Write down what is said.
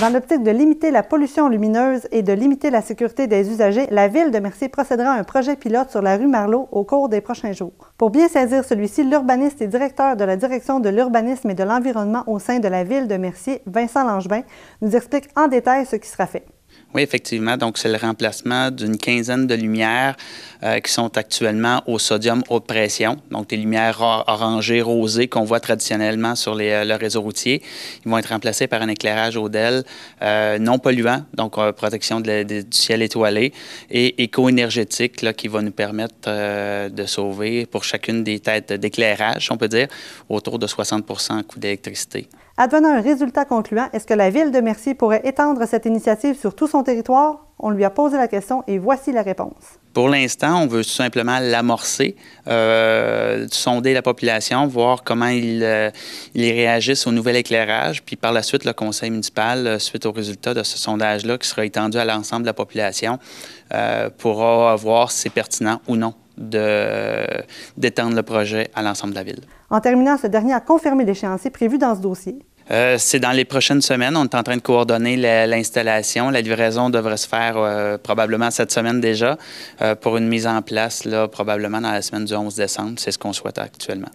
Dans l'optique de limiter la pollution lumineuse et de limiter la sécurité des usagers, la Ville de Mercier procédera à un projet pilote sur la rue Marlot au cours des prochains jours. Pour bien saisir celui-ci, l'urbaniste et directeur de la Direction de l'urbanisme et de l'environnement au sein de la Ville de Mercier, Vincent Langevin, nous explique en détail ce qui sera fait. Oui, effectivement. Donc, c'est le remplacement d'une quinzaine de lumières euh, qui sont actuellement au sodium haute pression. Donc, des lumières orangées, rosées qu'on voit traditionnellement sur euh, le réseau routier. Ils vont être remplacés par un éclairage au DEL euh, non polluant, donc protection du ciel étoilé, et éco-énergétique qui va nous permettre de sauver pour chacune des têtes d'éclairage, on peut dire, autour de 60 coût d'électricité. Advenant un résultat concluant, est-ce que la ville de Mercier pourrait étendre cette initiative sur tout son territoire? On lui a posé la question et voici la réponse. Pour l'instant, on veut simplement l'amorcer, euh, sonder la population, voir comment ils, euh, réagissent au nouvel éclairage, puis par la suite, le conseil municipal, euh, suite aux résultat de ce sondage-là, qui sera étendu à l'ensemble de la population, pourra voir si c'est pertinent ou non d'étendre le projet à l'ensemble de la ville. En terminant, ce dernier a confirmé l'échéancier prévu dans ce dossier. Euh, c'est dans les prochaines semaines. On est en train de coordonner l'installation. La livraison devrait se faire euh, probablement cette semaine déjà euh, pour une mise en place probablement dans la semaine du 11 décembre. C'est ce qu'on souhaite actuellement.